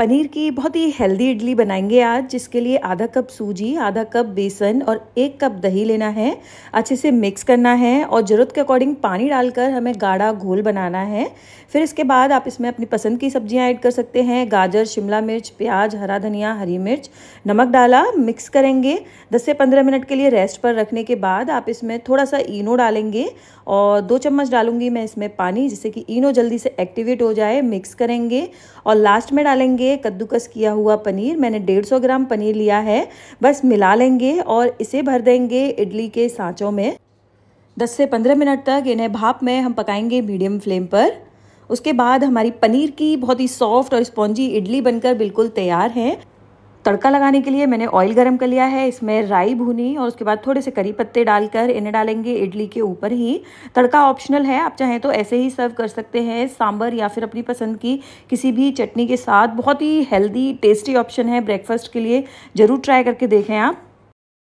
पनीर की बहुत ही हेल्दी इडली बनाएंगे आज जिसके लिए आधा कप सूजी आधा कप बेसन और एक कप दही लेना है अच्छे से मिक्स करना है और ज़रूरत के अकॉर्डिंग पानी डालकर हमें गाढ़ा घोल बनाना है फिर इसके बाद आप इसमें अपनी पसंद की सब्जियां ऐड कर सकते हैं गाजर शिमला मिर्च प्याज हरा धनिया हरी मिर्च नमक डाला मिक्स करेंगे दस से पंद्रह मिनट के लिए रेस्ट पर रखने के बाद आप इसमें थोड़ा सा इनो डालेंगे और दो चम्मच डालूंगी मैं इसमें पानी जिससे कि इनो जल्दी से एक्टिवेट हो जाए मिक्स करेंगे और लास्ट में डालेंगे लिए कद्दूकस किया हुआ पनीर मैंने डेढ़ सौ ग्राम पनीर लिया है बस मिला लेंगे और इसे भर देंगे इडली के सांचों में दस से पंद्रह मिनट तक इन्हें भाप में हम पकाएंगे मीडियम फ्लेम पर उसके बाद हमारी पनीर की बहुत ही सॉफ्ट और स्पॉन्जी इडली बनकर बिल्कुल तैयार है तड़का लगाने के लिए मैंने ऑयल गरम कर लिया है इसमें राई भुनी और उसके बाद थोड़े से करी पत्ते डालकर इन्हें डालेंगे इडली के ऊपर ही तड़का ऑप्शनल है आप चाहें तो ऐसे ही सर्व कर सकते हैं सांबर या फिर अपनी पसंद की किसी भी चटनी के साथ बहुत ही हेल्दी टेस्टी ऑप्शन है ब्रेकफास्ट के लिए ज़रूर ट्राई करके देखें आप